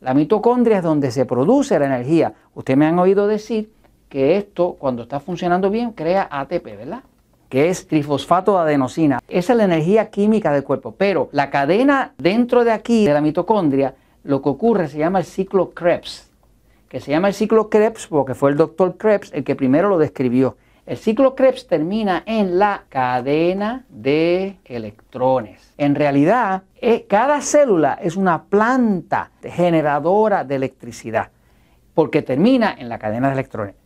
La mitocondria es donde se produce la energía. Ustedes me han oído decir que esto, cuando está funcionando bien, crea ATP, ¿verdad? que es trifosfato de adenosina. Esa es la energía química del cuerpo, pero la cadena dentro de aquí, de la mitocondria, lo que ocurre se llama el ciclo Krebs, que se llama el ciclo Krebs porque fue el doctor Krebs el que primero lo describió. El ciclo Krebs termina en la cadena de electrones. En realidad, eh, cada célula es una planta generadora de electricidad, porque termina en la cadena de electrones.